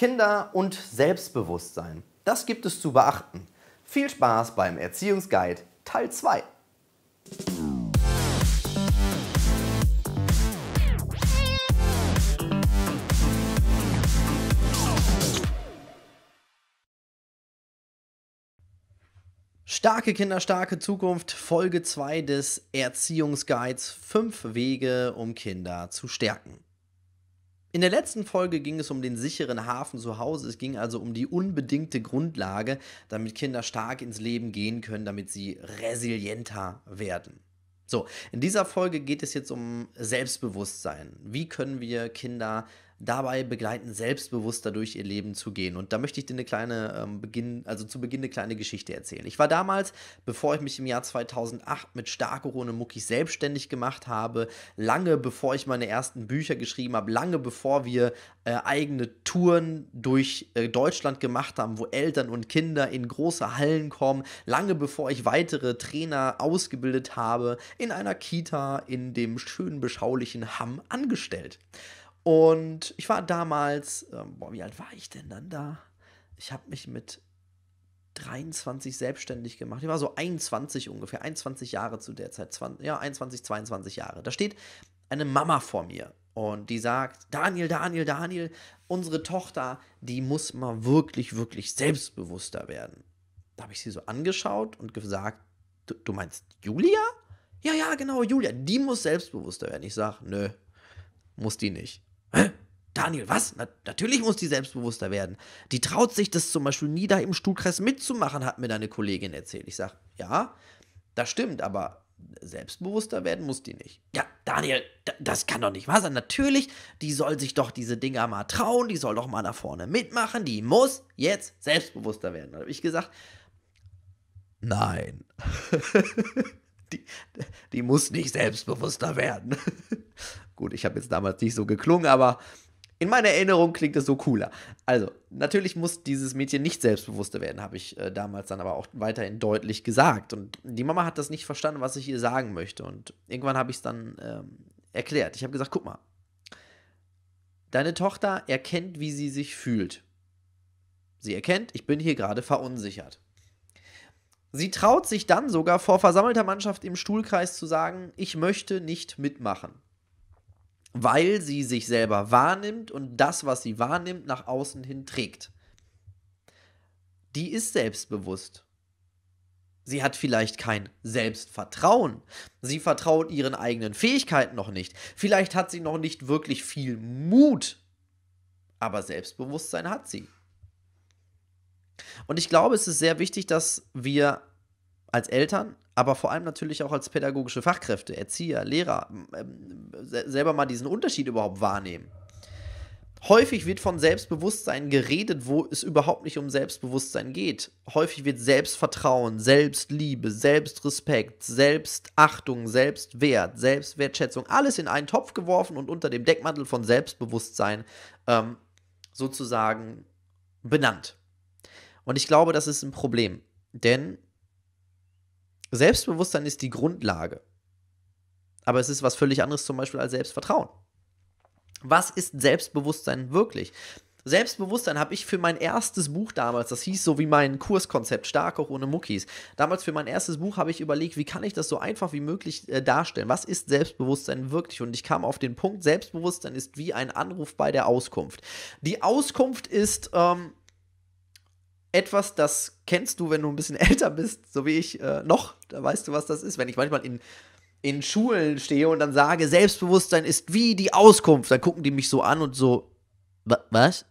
Kinder und Selbstbewusstsein. Das gibt es zu beachten. Viel Spaß beim Erziehungsguide Teil 2. Starke Kinder, starke Zukunft, Folge 2 des Erziehungsguides 5 Wege, um Kinder zu stärken. In der letzten Folge ging es um den sicheren Hafen zu Hause. Es ging also um die unbedingte Grundlage, damit Kinder stark ins Leben gehen können, damit sie resilienter werden. So, in dieser Folge geht es jetzt um Selbstbewusstsein. Wie können wir Kinder dabei begleiten, selbstbewusster durch ihr Leben zu gehen. Und da möchte ich dir eine kleine ähm, Beginn, also zu Beginn eine kleine Geschichte erzählen. Ich war damals, bevor ich mich im Jahr 2008 mit Starke Rune Muckis selbstständig gemacht habe, lange bevor ich meine ersten Bücher geschrieben habe, lange bevor wir äh, eigene Touren durch äh, Deutschland gemacht haben, wo Eltern und Kinder in große Hallen kommen, lange bevor ich weitere Trainer ausgebildet habe, in einer Kita in dem schönen beschaulichen Hamm angestellt. Und ich war damals, ähm, boah, wie alt war ich denn dann da? Ich habe mich mit 23 selbstständig gemacht. Ich war so 21 ungefähr, 21 Jahre zu der Zeit, 20, ja, 21, 22 Jahre. Da steht eine Mama vor mir und die sagt, Daniel, Daniel, Daniel, unsere Tochter, die muss mal wirklich, wirklich selbstbewusster werden. Da habe ich sie so angeschaut und gesagt, du, du meinst Julia? Ja, ja, genau, Julia, die muss selbstbewusster werden. Ich sage, nö, muss die nicht. Hä? Daniel, was? Na, natürlich muss die selbstbewusster werden. Die traut sich das zum Beispiel nie, da im Stuhlkreis mitzumachen, hat mir deine Kollegin erzählt. Ich sage, ja, das stimmt, aber selbstbewusster werden muss die nicht. Ja, Daniel, das kann doch nicht wahr sein. Natürlich, die soll sich doch diese Dinger mal trauen, die soll doch mal nach vorne mitmachen, die muss jetzt selbstbewusster werden. Da habe ich gesagt, nein. die, die muss nicht selbstbewusster werden. Gut, ich habe jetzt damals nicht so geklungen, aber in meiner Erinnerung klingt es so cooler. Also, natürlich muss dieses Mädchen nicht selbstbewusster werden, habe ich äh, damals dann aber auch weiterhin deutlich gesagt. Und die Mama hat das nicht verstanden, was ich ihr sagen möchte. Und irgendwann habe ich es dann ähm, erklärt. Ich habe gesagt, guck mal, deine Tochter erkennt, wie sie sich fühlt. Sie erkennt, ich bin hier gerade verunsichert. Sie traut sich dann sogar vor versammelter Mannschaft im Stuhlkreis zu sagen, ich möchte nicht mitmachen weil sie sich selber wahrnimmt und das, was sie wahrnimmt, nach außen hin trägt. Die ist selbstbewusst. Sie hat vielleicht kein Selbstvertrauen. Sie vertraut ihren eigenen Fähigkeiten noch nicht. Vielleicht hat sie noch nicht wirklich viel Mut. Aber Selbstbewusstsein hat sie. Und ich glaube, es ist sehr wichtig, dass wir als Eltern, aber vor allem natürlich auch als pädagogische Fachkräfte, Erzieher, Lehrer, ähm, selber mal diesen Unterschied überhaupt wahrnehmen. Häufig wird von Selbstbewusstsein geredet, wo es überhaupt nicht um Selbstbewusstsein geht. Häufig wird Selbstvertrauen, Selbstliebe, Selbstrespekt, Selbstachtung, Selbstwert, Selbstwertschätzung, alles in einen Topf geworfen und unter dem Deckmantel von Selbstbewusstsein ähm, sozusagen benannt. Und ich glaube, das ist ein Problem. Denn Selbstbewusstsein ist die Grundlage. Aber es ist was völlig anderes zum Beispiel als Selbstvertrauen. Was ist Selbstbewusstsein wirklich? Selbstbewusstsein habe ich für mein erstes Buch damals, das hieß so wie mein Kurskonzept, stark auch ohne Muckis. Damals für mein erstes Buch habe ich überlegt, wie kann ich das so einfach wie möglich äh, darstellen? Was ist Selbstbewusstsein wirklich? Und ich kam auf den Punkt, Selbstbewusstsein ist wie ein Anruf bei der Auskunft. Die Auskunft ist ähm, etwas, das kennst du, wenn du ein bisschen älter bist, so wie ich äh, noch, da weißt du, was das ist. Wenn ich manchmal in, in Schulen stehe und dann sage, Selbstbewusstsein ist wie die Auskunft, dann gucken die mich so an und so, was?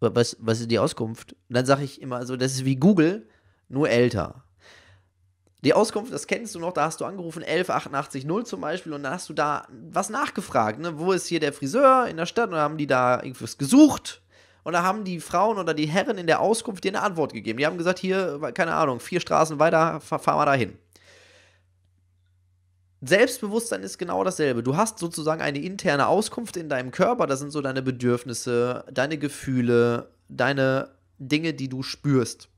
Was, was ist die Auskunft? Und dann sage ich immer so, also, das ist wie Google, nur älter. Die Auskunft, das kennst du noch, da hast du angerufen, 11880 zum Beispiel, und dann hast du da was nachgefragt, ne? Wo ist hier der Friseur in der Stadt? Und dann haben die da irgendwas gesucht? Und da haben die Frauen oder die Herren in der Auskunft dir eine Antwort gegeben. Die haben gesagt, hier, keine Ahnung, vier Straßen weiter, fahr, fahr da hin. Selbstbewusstsein ist genau dasselbe. Du hast sozusagen eine interne Auskunft in deinem Körper. Das sind so deine Bedürfnisse, deine Gefühle, deine Dinge, die du spürst.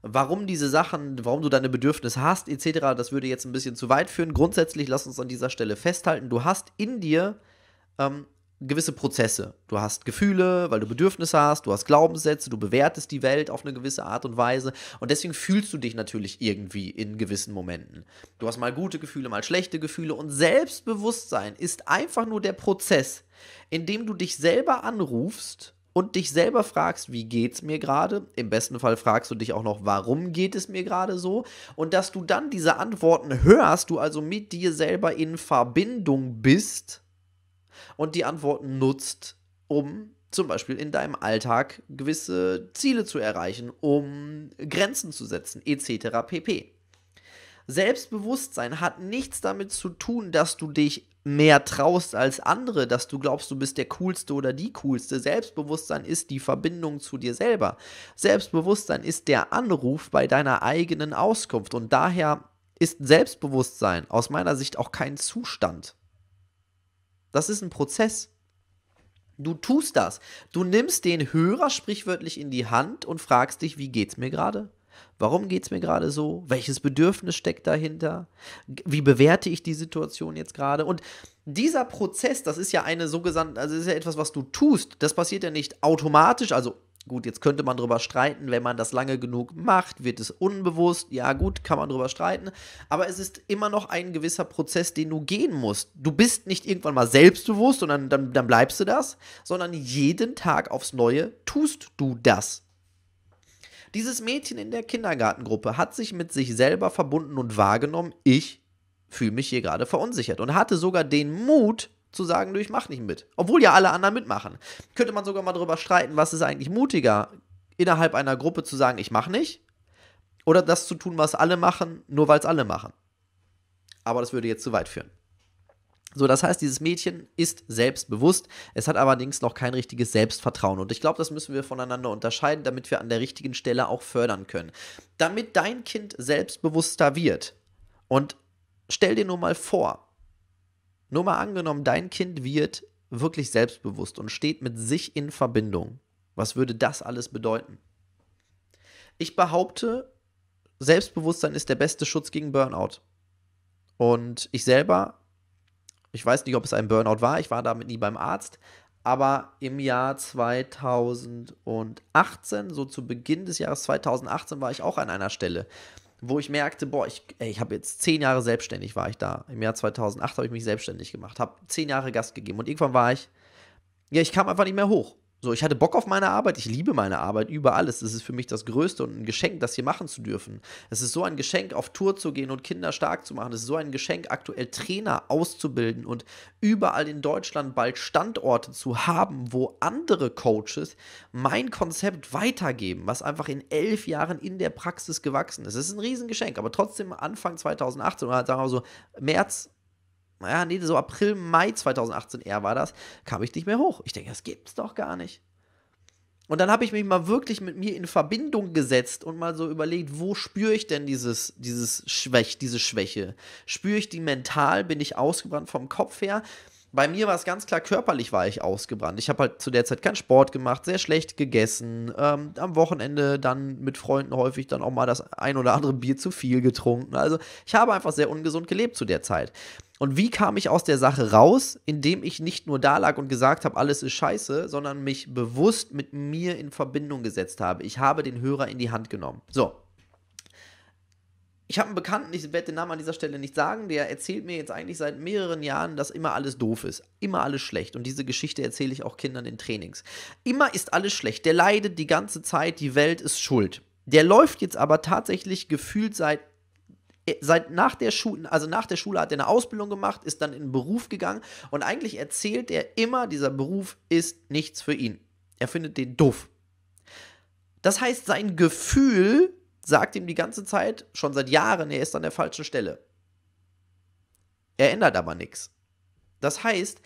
Warum diese Sachen, warum du deine Bedürfnisse hast, etc., das würde jetzt ein bisschen zu weit führen. Grundsätzlich lass uns an dieser Stelle festhalten, du hast in dir ähm, gewisse Prozesse. Du hast Gefühle, weil du Bedürfnisse hast, du hast Glaubenssätze, du bewertest die Welt auf eine gewisse Art und Weise und deswegen fühlst du dich natürlich irgendwie in gewissen Momenten. Du hast mal gute Gefühle, mal schlechte Gefühle und Selbstbewusstsein ist einfach nur der Prozess, in dem du dich selber anrufst und dich selber fragst, wie geht's mir gerade? Im besten Fall fragst du dich auch noch, warum geht es mir gerade so? Und dass du dann diese Antworten hörst, du also mit dir selber in Verbindung bist und die Antworten nutzt, um zum Beispiel in deinem Alltag gewisse Ziele zu erreichen, um Grenzen zu setzen, etc. pp. Selbstbewusstsein hat nichts damit zu tun, dass du dich mehr traust als andere, dass du glaubst, du bist der Coolste oder die Coolste. Selbstbewusstsein ist die Verbindung zu dir selber. Selbstbewusstsein ist der Anruf bei deiner eigenen Auskunft. Und daher ist Selbstbewusstsein aus meiner Sicht auch kein Zustand. Das ist ein Prozess. Du tust das. Du nimmst den Hörer sprichwörtlich in die Hand und fragst dich, wie geht's mir gerade? Warum geht es mir gerade so? Welches Bedürfnis steckt dahinter? Wie bewerte ich die Situation jetzt gerade? Und dieser Prozess, das ist ja eine sogenannte, also ist ja etwas, was du tust. Das passiert ja nicht automatisch, also Gut, jetzt könnte man drüber streiten, wenn man das lange genug macht, wird es unbewusst. Ja, gut, kann man drüber streiten. Aber es ist immer noch ein gewisser Prozess, den du gehen musst. Du bist nicht irgendwann mal selbstbewusst und dann, dann, dann bleibst du das, sondern jeden Tag aufs Neue tust du das. Dieses Mädchen in der Kindergartengruppe hat sich mit sich selber verbunden und wahrgenommen, ich fühle mich hier gerade verunsichert und hatte sogar den Mut, zu sagen, nö, ich mach nicht mit. Obwohl ja alle anderen mitmachen. Könnte man sogar mal drüber streiten, was ist eigentlich mutiger, innerhalb einer Gruppe zu sagen, ich mach nicht, oder das zu tun, was alle machen, nur weil es alle machen. Aber das würde jetzt zu weit führen. So, das heißt, dieses Mädchen ist selbstbewusst, es hat allerdings noch kein richtiges Selbstvertrauen. Und ich glaube, das müssen wir voneinander unterscheiden, damit wir an der richtigen Stelle auch fördern können. Damit dein Kind selbstbewusster wird. Und stell dir nur mal vor, nur mal angenommen, dein Kind wird wirklich selbstbewusst und steht mit sich in Verbindung. Was würde das alles bedeuten? Ich behaupte, Selbstbewusstsein ist der beste Schutz gegen Burnout. Und ich selber, ich weiß nicht, ob es ein Burnout war, ich war damit nie beim Arzt, aber im Jahr 2018, so zu Beginn des Jahres 2018, war ich auch an einer Stelle, wo ich merkte, boah, ich, ich habe jetzt zehn Jahre selbstständig war ich da. Im Jahr 2008 habe ich mich selbstständig gemacht, habe zehn Jahre Gast gegeben und irgendwann war ich, ja, ich kam einfach nicht mehr hoch. So, ich hatte Bock auf meine Arbeit, ich liebe meine Arbeit über alles. Das ist für mich das Größte und ein Geschenk, das hier machen zu dürfen. Es ist so ein Geschenk, auf Tour zu gehen und Kinder stark zu machen. Es ist so ein Geschenk, aktuell Trainer auszubilden und überall in Deutschland bald Standorte zu haben, wo andere Coaches mein Konzept weitergeben, was einfach in elf Jahren in der Praxis gewachsen ist. Es ist ein Riesengeschenk, aber trotzdem Anfang 2018 oder sagen wir mal so März naja, nee, so April, Mai 2018 eher war das, kam ich nicht mehr hoch. Ich denke, das gibt's doch gar nicht. Und dann habe ich mich mal wirklich mit mir in Verbindung gesetzt und mal so überlegt, wo spüre ich denn dieses, dieses Schwäch, diese Schwäche? Spüre ich die mental? Bin ich ausgebrannt vom Kopf her? Bei mir war es ganz klar, körperlich war ich ausgebrannt. Ich habe halt zu der Zeit keinen Sport gemacht, sehr schlecht gegessen, ähm, am Wochenende dann mit Freunden häufig dann auch mal das ein oder andere Bier zu viel getrunken. Also ich habe einfach sehr ungesund gelebt zu der Zeit. Und wie kam ich aus der Sache raus, indem ich nicht nur da lag und gesagt habe, alles ist scheiße, sondern mich bewusst mit mir in Verbindung gesetzt habe. Ich habe den Hörer in die Hand genommen. So. Ich habe einen Bekannten, ich werde den Namen an dieser Stelle nicht sagen, der erzählt mir jetzt eigentlich seit mehreren Jahren, dass immer alles doof ist. Immer alles schlecht. Und diese Geschichte erzähle ich auch Kindern in Trainings. Immer ist alles schlecht. Der leidet die ganze Zeit, die Welt ist schuld. Der läuft jetzt aber tatsächlich gefühlt seit äh, seit nach der Schule, also nach der Schule hat er eine Ausbildung gemacht, ist dann in den Beruf gegangen und eigentlich erzählt er immer, dieser Beruf ist nichts für ihn. Er findet den doof. Das heißt, sein Gefühl sagt ihm die ganze Zeit, schon seit Jahren, er ist an der falschen Stelle. Er ändert aber nichts. Das heißt,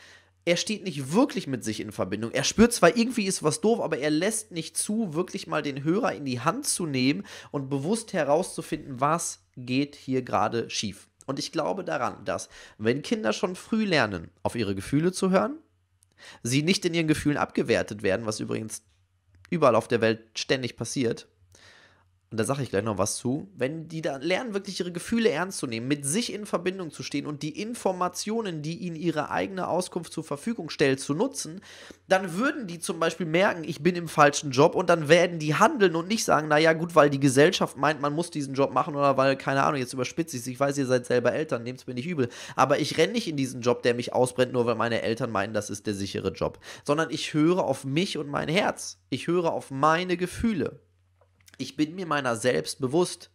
er steht nicht wirklich mit sich in Verbindung. Er spürt zwar irgendwie ist was doof, aber er lässt nicht zu, wirklich mal den Hörer in die Hand zu nehmen und bewusst herauszufinden, was geht hier gerade schief? Und ich glaube daran, dass wenn Kinder schon früh lernen, auf ihre Gefühle zu hören, sie nicht in ihren Gefühlen abgewertet werden, was übrigens überall auf der Welt ständig passiert, und da sage ich gleich noch was zu, wenn die dann lernen, wirklich ihre Gefühle ernst zu nehmen, mit sich in Verbindung zu stehen und die Informationen, die ihnen ihre eigene Auskunft zur Verfügung stellt, zu nutzen, dann würden die zum Beispiel merken, ich bin im falschen Job und dann werden die handeln und nicht sagen, naja gut, weil die Gesellschaft meint, man muss diesen Job machen oder weil, keine Ahnung, jetzt überspitze ich es, ich weiß, ihr seid selber Eltern, nehmt es mir nicht übel, aber ich renne nicht in diesen Job, der mich ausbrennt, nur weil meine Eltern meinen, das ist der sichere Job, sondern ich höre auf mich und mein Herz, ich höre auf meine Gefühle ich bin mir meiner selbst bewusst.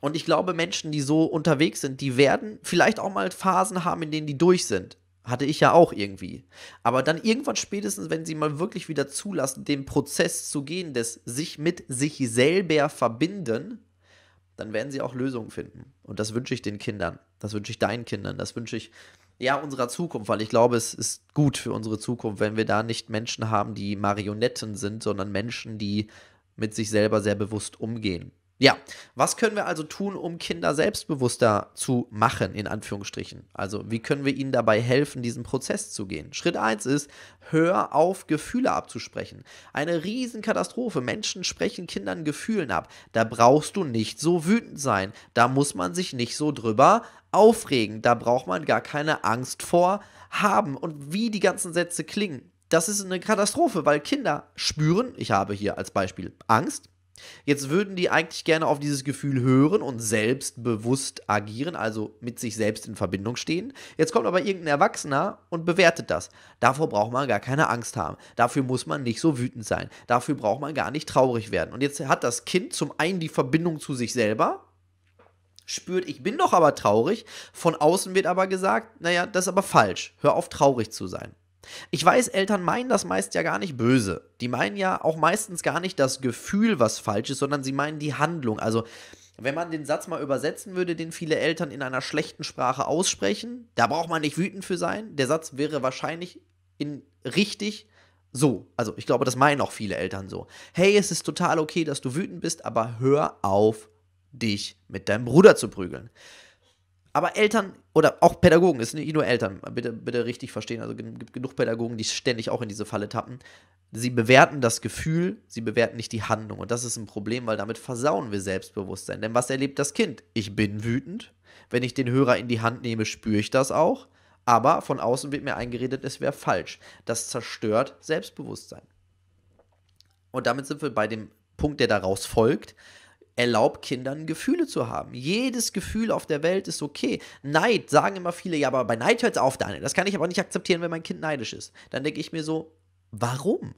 Und ich glaube, Menschen, die so unterwegs sind, die werden vielleicht auch mal Phasen haben, in denen die durch sind. Hatte ich ja auch irgendwie. Aber dann irgendwann spätestens, wenn sie mal wirklich wieder zulassen, den Prozess zu gehen, des sich mit sich selber verbinden, dann werden sie auch Lösungen finden. Und das wünsche ich den Kindern. Das wünsche ich deinen Kindern. Das wünsche ich ja unserer Zukunft, weil ich glaube, es ist gut für unsere Zukunft, wenn wir da nicht Menschen haben, die Marionetten sind, sondern Menschen, die mit sich selber sehr bewusst umgehen. Ja, was können wir also tun, um Kinder selbstbewusster zu machen, in Anführungsstrichen? Also, wie können wir ihnen dabei helfen, diesen Prozess zu gehen? Schritt 1 ist, hör auf, Gefühle abzusprechen. Eine Riesenkatastrophe. Menschen sprechen Kindern Gefühlen ab. Da brauchst du nicht so wütend sein. Da muss man sich nicht so drüber aufregen. Da braucht man gar keine Angst vor haben. Und wie die ganzen Sätze klingen, das ist eine Katastrophe, weil Kinder spüren, ich habe hier als Beispiel Angst. Jetzt würden die eigentlich gerne auf dieses Gefühl hören und selbstbewusst agieren, also mit sich selbst in Verbindung stehen. Jetzt kommt aber irgendein Erwachsener und bewertet das. Davor braucht man gar keine Angst haben. Dafür muss man nicht so wütend sein. Dafür braucht man gar nicht traurig werden. Und jetzt hat das Kind zum einen die Verbindung zu sich selber, spürt, ich bin doch aber traurig. Von außen wird aber gesagt, naja, das ist aber falsch. Hör auf, traurig zu sein. Ich weiß, Eltern meinen das meist ja gar nicht böse. Die meinen ja auch meistens gar nicht das Gefühl, was falsch ist, sondern sie meinen die Handlung. Also, wenn man den Satz mal übersetzen würde, den viele Eltern in einer schlechten Sprache aussprechen, da braucht man nicht wütend für sein. Der Satz wäre wahrscheinlich in richtig so. Also, ich glaube, das meinen auch viele Eltern so. Hey, es ist total okay, dass du wütend bist, aber hör auf, dich mit deinem Bruder zu prügeln. Aber Eltern oder auch Pädagogen, ist nicht nur Eltern, bitte, bitte richtig verstehen. Also gibt genug Pädagogen, die ständig auch in diese Falle tappen. Sie bewerten das Gefühl, sie bewerten nicht die Handlung. Und das ist ein Problem, weil damit versauen wir Selbstbewusstsein. Denn was erlebt das Kind? Ich bin wütend. Wenn ich den Hörer in die Hand nehme, spüre ich das auch. Aber von außen wird mir eingeredet, es wäre falsch. Das zerstört Selbstbewusstsein. Und damit sind wir bei dem Punkt, der daraus folgt. Erlaub Kindern Gefühle zu haben. Jedes Gefühl auf der Welt ist okay. Neid, sagen immer viele, ja, aber bei Neid hört es auf, Daniel. Das kann ich aber nicht akzeptieren, wenn mein Kind neidisch ist. Dann denke ich mir so, warum?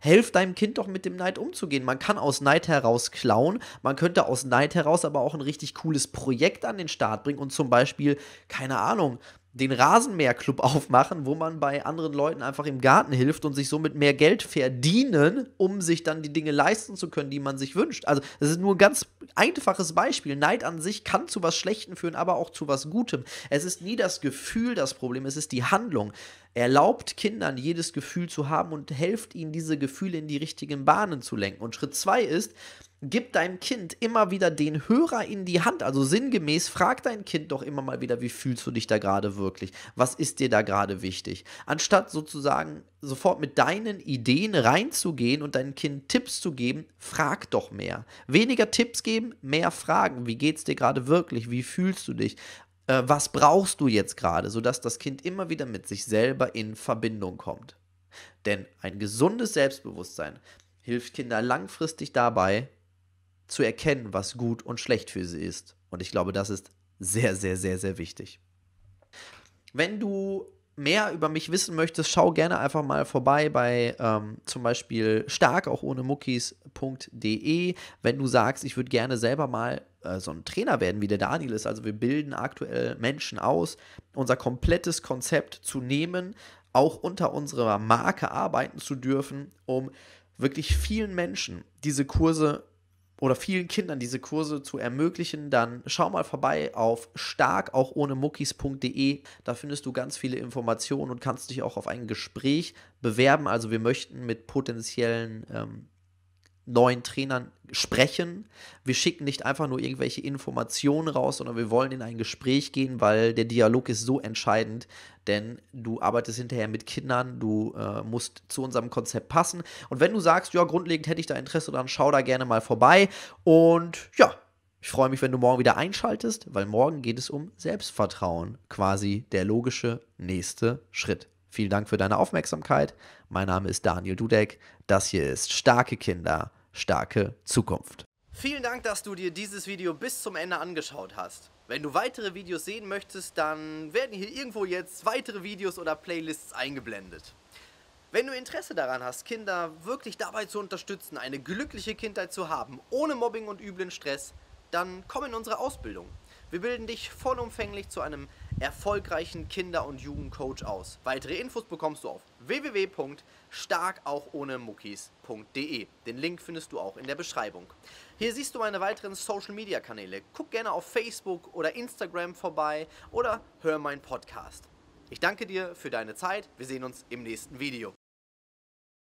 Helf deinem Kind doch mit dem Neid umzugehen. Man kann aus Neid heraus klauen, man könnte aus Neid heraus aber auch ein richtig cooles Projekt an den Start bringen und zum Beispiel, keine Ahnung, den Rasenmäherclub aufmachen, wo man bei anderen Leuten einfach im Garten hilft und sich somit mehr Geld verdienen, um sich dann die Dinge leisten zu können, die man sich wünscht. Also, das ist nur ein ganz einfaches Beispiel. Neid an sich kann zu was Schlechtem führen, aber auch zu was Gutem. Es ist nie das Gefühl das Problem, es ist die Handlung. Erlaubt Kindern jedes Gefühl zu haben und helft ihnen, diese Gefühle in die richtigen Bahnen zu lenken. Und Schritt zwei ist, gib deinem Kind immer wieder den Hörer in die Hand. Also sinngemäß frag dein Kind doch immer mal wieder, wie fühlst du dich da gerade wirklich? Was ist dir da gerade wichtig? Anstatt sozusagen sofort mit deinen Ideen reinzugehen und deinem Kind Tipps zu geben, frag doch mehr. Weniger Tipps geben, mehr fragen. Wie geht es dir gerade wirklich? Wie fühlst du dich? Äh, was brauchst du jetzt gerade, sodass das Kind immer wieder mit sich selber in Verbindung kommt? Denn ein gesundes Selbstbewusstsein hilft Kinder langfristig dabei, zu erkennen, was gut und schlecht für sie ist. Und ich glaube, das ist sehr, sehr, sehr, sehr wichtig. Wenn du mehr über mich wissen möchtest, schau gerne einfach mal vorbei bei ähm, zum Beispiel stark auch ohne muckis.de. Wenn du sagst, ich würde gerne selber mal äh, so ein Trainer werden, wie der Daniel ist, also wir bilden aktuell Menschen aus, unser komplettes Konzept zu nehmen, auch unter unserer Marke arbeiten zu dürfen, um wirklich vielen Menschen diese Kurse oder vielen Kindern diese Kurse zu ermöglichen, dann schau mal vorbei auf stark auch ohne muckis.de. Da findest du ganz viele Informationen und kannst dich auch auf ein Gespräch bewerben. Also wir möchten mit potenziellen ähm, neuen Trainern sprechen. Wir schicken nicht einfach nur irgendwelche Informationen raus, sondern wir wollen in ein Gespräch gehen, weil der Dialog ist so entscheidend, denn du arbeitest hinterher mit Kindern, du äh, musst zu unserem Konzept passen. Und wenn du sagst, ja, grundlegend hätte ich da Interesse dann schau da gerne mal vorbei. Und ja, ich freue mich, wenn du morgen wieder einschaltest, weil morgen geht es um Selbstvertrauen, quasi der logische nächste Schritt. Vielen Dank für deine Aufmerksamkeit. Mein Name ist Daniel Dudek. Das hier ist Starke Kinder starke Zukunft. Vielen Dank, dass du dir dieses Video bis zum Ende angeschaut hast. Wenn du weitere Videos sehen möchtest, dann werden hier irgendwo jetzt weitere Videos oder Playlists eingeblendet. Wenn du Interesse daran hast, Kinder wirklich dabei zu unterstützen, eine glückliche Kindheit zu haben, ohne Mobbing und üblen Stress, dann komm in unsere Ausbildung. Wir bilden dich vollumfänglich zu einem erfolgreichen Kinder- und Jugendcoach aus. Weitere Infos bekommst du auf www.starkauchohnemuckis.de. Den Link findest du auch in der Beschreibung. Hier siehst du meine weiteren Social-Media-Kanäle. Guck gerne auf Facebook oder Instagram vorbei oder hör meinen Podcast. Ich danke dir für deine Zeit. Wir sehen uns im nächsten Video.